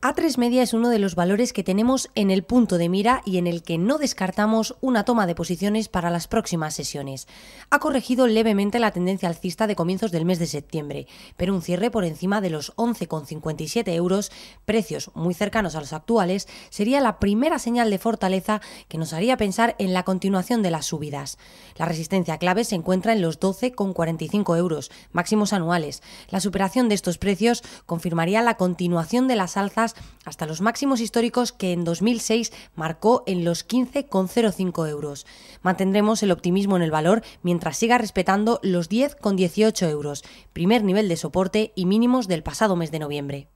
A3 Media es uno de los valores que tenemos en el punto de mira y en el que no descartamos una toma de posiciones para las próximas sesiones. Ha corregido levemente la tendencia alcista de comienzos del mes de septiembre, pero un cierre por encima de los 11,57 euros, precios muy cercanos a los actuales, sería la primera señal de fortaleza que nos haría pensar en la continuación de las subidas. La resistencia clave se encuentra en los 12,45 euros, máximos anuales. La superación de estos precios confirmaría la continuación de las alzas hasta los máximos históricos que en 2006 marcó en los 15,05 euros. Mantendremos el optimismo en el valor mientras siga respetando los 10,18 euros, primer nivel de soporte y mínimos del pasado mes de noviembre.